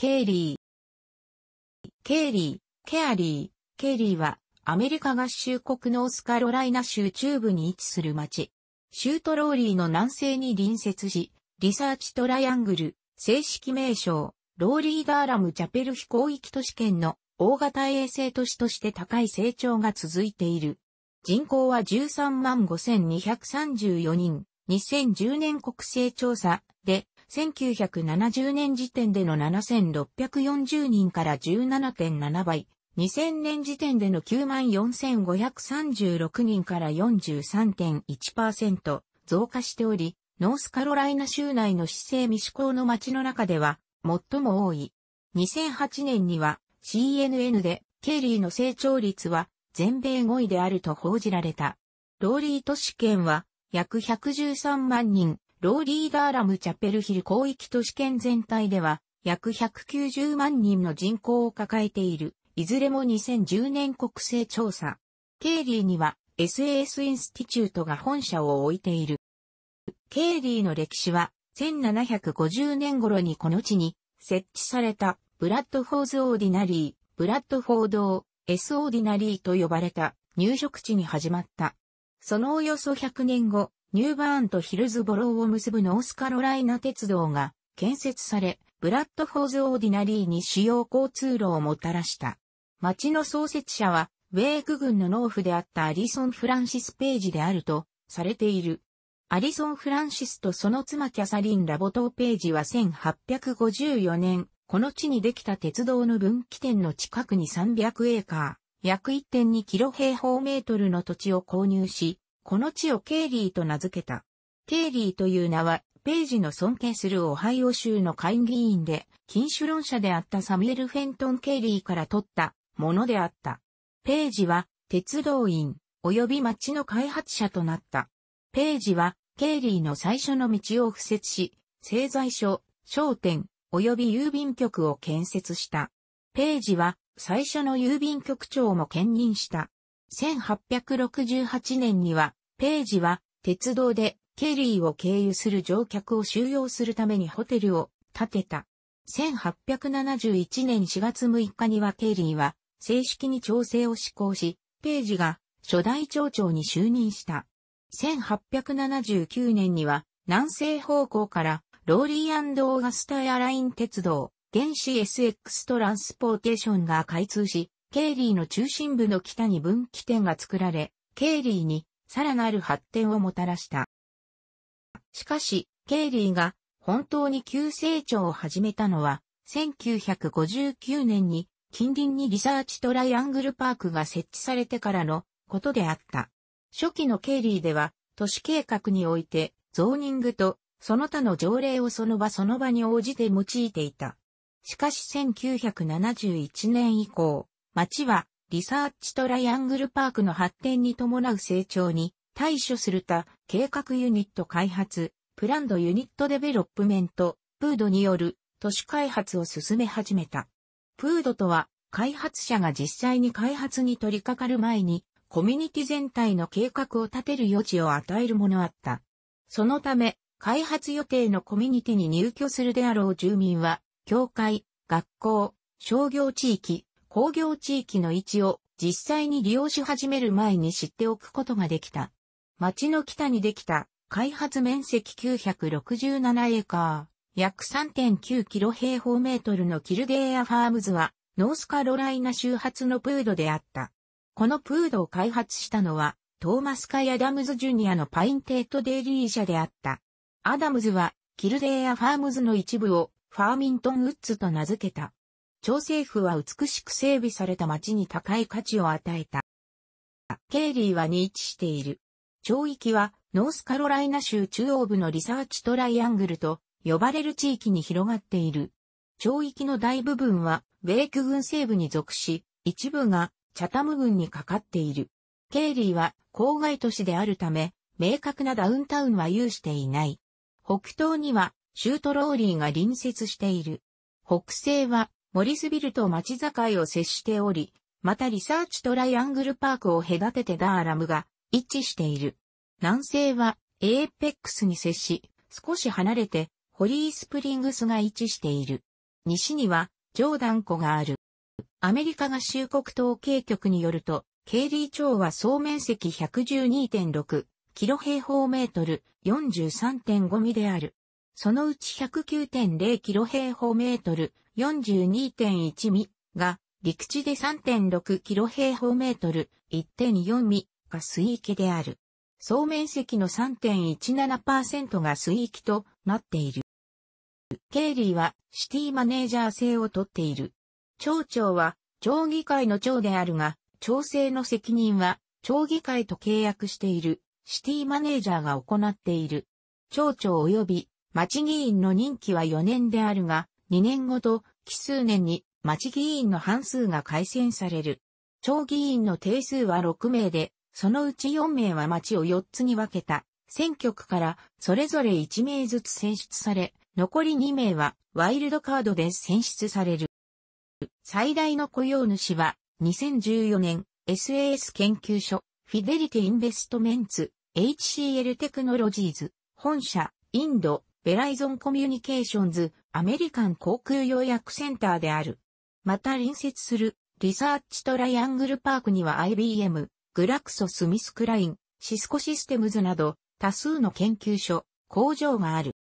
ケーリー。ケーリー、ケアリー、ケーリーは、アメリカ合衆国ノースカロライナ州中部に位置する町。州トローリーの南西に隣接し、リサーチトライアングル、正式名称、ローリーガーラムチャペル非広域都市圏の大型衛星都市として高い成長が続いている。人口は13万5234人、2010年国勢調査で1970年時点での7640人から17.7倍、2000年時点での94,536人から43.1%増加しており、ノースカロライナ州内の市政未施行の街の中では最も多い。2008年には CNN でケリーの成長率は全米5位であると報じられた。ローリー都市圏は約113万人、ローリーダーラムチャペルヒル広域都市圏全体では、約190万人の人口を抱えている、いずれも2010年国勢調査。ケーリーには SAS インスティチュートが本社を置いている。ケーリーの歴史は1750年頃にこの地に設置されたブラッドフォーズ・オーディナリー、ブラッドフォード・エス・オーディナリーと呼ばれた入植地に始まった。そのおよそ100年後、ニューバーンとヒルズボローを結ぶノースカロライナ鉄道が建設され、ブラッドフォーズ・オーディナリーに主要交通路をもたらした。町の創設者は、ウェーク軍の農夫であったアリソン・フランシス・ページであると、されている。アリソン・フランシスとその妻キャサリン・ラボトー・ページは1854年、この地にできた鉄道の分岐点の近くに300エーカー、約1.2キロ平方メートルの土地を購入し、この地をケーリーと名付けた。ケーリーという名は、ページの尊敬するオハイオ州の会議員で、禁酒論者であったサミュエル・フェントン・ケーリーから取ったものであった。ページは、鉄道員、及び町の開発者となった。ページは、ケーリーの最初の道を敷設し、製材所、商店、及び郵便局を建設した。ページは、最初の郵便局長も兼任した。1868年には、ページは鉄道でケリーを経由する乗客を収容するためにホテルを建てた。1871年4月6日にはケリーは正式に調整を施行し、ページが初代町長に就任した。1879年には南西方向からローリーオーガスタエアライン鉄道、原子 SX トランスポーテーションが開通し、ケーリーの中心部の北に分岐点が作られ、ケーリーにさらなる発展をもたらした。しかし、ケイリーが本当に急成長を始めたのは、1959年に近隣にリサーチトライアングルパークが設置されてからのことであった。初期のケイリーでは、都市計画において、ゾーニングとその他の条例をその場その場に応じて用いていた。しかし1971年以降、町はリサーチトライアングルパークの発展に伴う成長に対処する他、計画ユニット開発、プランドユニットデベロップメント、プードによる都市開発を進め始めた。プードとは、開発者が実際に開発に取り掛かる前に、コミュニティ全体の計画を立てる余地を与えるものあった。そのため、開発予定のコミュニティに入居するであろう住民は、教会、学校、商業地域、工業地域の位置を実際に利用し始める前に知っておくことができた。町の北にできた開発面積967エーカー、約3.9キロ平方メートルのキルデーアファームズは、ノースカロライナ周発のプードであった。このプードを開発したのは、トーマスカイ・アダムズ・ジュニアのパインテート・デイリー社であった。アダムズは、キルデーア・ファームズの一部を、ファーミントン・ウッズと名付けた。朝政府は美しく整備された町に高い価値を与えた。ケーリーはに位置している。町域はノースカロライナ州中央部のリサーチトライアングルと呼ばれる地域に広がっている。町域の大部分は米イ軍西部に属し、一部がチャタム軍にかかっている。ケーリーは郊外都市であるため、明確なダウンタウンは有していない。北東にはシュートローリーが隣接している。北西はモリスビルと町境を接しており、またリサーチトライアングルパークを隔ててダーラムが一致している。南西はエーペックスに接し、少し離れてホリースプリングスが位置している。西にはジョーダン湖がある。アメリカ合衆国統計局によると、ケイリー町は総面積112.6キロ平方メートル43.5ミである。そのうち109.0キロ平方メートル、42.1ミが、陸地で3.6キロ平方メートル、1.4ミが水域である。総面積の3.17%が水域となっている。ケーリーはシティマネージャー制をとっている。町長は町議会の長であるが、調整の責任は町議会と契約しているシティマネージャーが行っている。町長及び町議員の任期は4年であるが、2年ごと、奇数年に町議員の半数が改選される。町議員の定数は6名で、そのうち4名は町を4つに分けた選挙区からそれぞれ1名ずつ選出され、残り2名はワイルドカードで選出される。最大の雇用主は2014年 SAS 研究所フィデリティインベストメンツ HCL テクノロジーズ本社インドベライゾンコミュニケーションズ、アメリカン航空予約センターである。また隣接する、リサーチトライアングルパークには IBM、グラクソスミスクライン、シスコシステムズなど、多数の研究所、工場がある。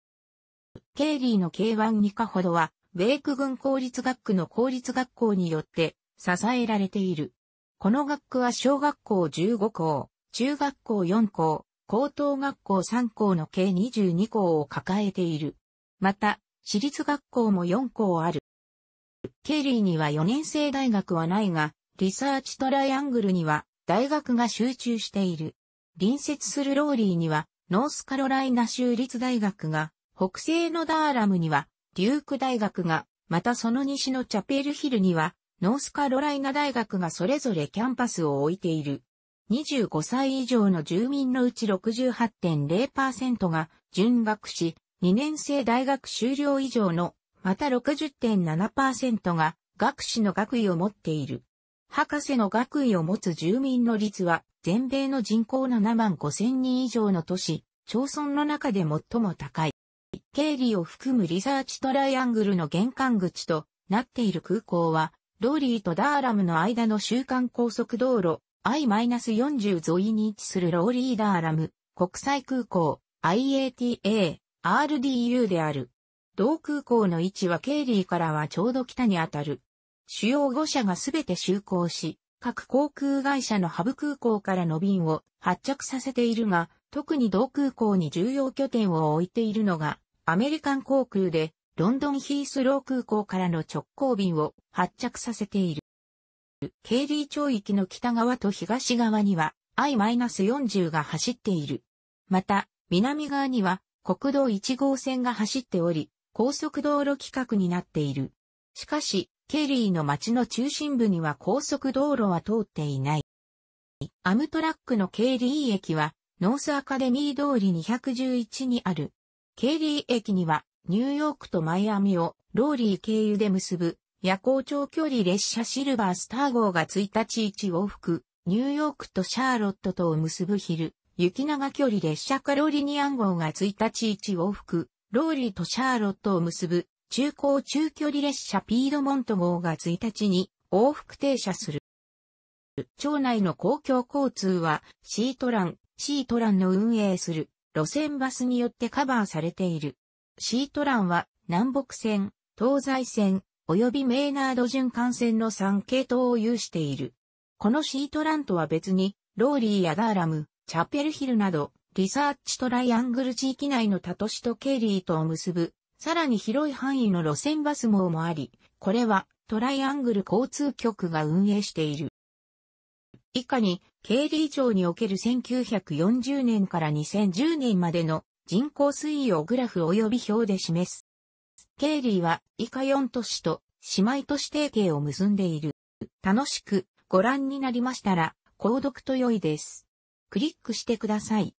ケイリーの K1 にかほどは、ウェイク軍公立学区の公立学校によって支えられている。この学区は小学校15校、中学校4校、高等学校3校の計22校を抱えている。また、私立学校も4校ある。ケリーには4年生大学はないが、リサーチトライアングルには大学が集中している。隣接するローリーには、ノースカロライナ州立大学が、北西のダーラムには、デューク大学が、またその西のチャペルヒルには、ノースカロライナ大学がそれぞれキャンパスを置いている。25歳以上の住民のうち68.0%が準学士、2年生大学修了以上の、また60.7%が学士の学位を持っている。博士の学位を持つ住民の率は、全米の人口7万5千人以上の都市、町村の中で最も高い。経理を含むリサーチトライアングルの玄関口となっている空港は、ローリーとダーラムの間の週間高速道路 I-40 沿いに位置するローリーダーラム国際空港 IATA RDU である。同空港の位置はケーリーからはちょうど北にあたる。主要5社がすべて就航し、各航空会社のハブ空港からの便を発着させているが、特に同空港に重要拠点を置いているのが、アメリカン航空で、ロンドンヒースロー空港からの直行便を発着させている。ケーリー町域の北側と東側には I-40 が走っている。また、南側には国道1号線が走っており、高速道路規格になっている。しかし、ケリーの町の中心部には高速道路は通っていない。アムトラックのケリー駅は、ノースアカデミー通り211にある。ケリー駅には、ニューヨークとマイアミをローリー経由で結ぶ夜行長距離列車シルバースター号が1日1往復、ニューヨークとシャーロットとを結ぶ昼、雪長距離列車カロリニアン号が1日1往復、ローリーとシャーロットを結ぶ中高中距離列車ピードモント号が1日に往復停車する。町内の公共交通はシートラン、シートランの運営する路線バスによってカバーされている。シートランは南北線、東西線、及びメーナード循環線の3系統を有している。このシートランとは別に、ローリーやダーラム、チャペルヒルなど、リサーチトライアングル地域内の他都市とケーリーとを結ぶ、さらに広い範囲の路線バス網もあり、これはトライアングル交通局が運営している。以下に、ケーリー町における1940年から2010年までの人口推移をグラフ及び表で示す。ケーリーは以下4都市と姉妹都市提携を結んでいる。楽しくご覧になりましたら、購読と良いです。クリックしてください。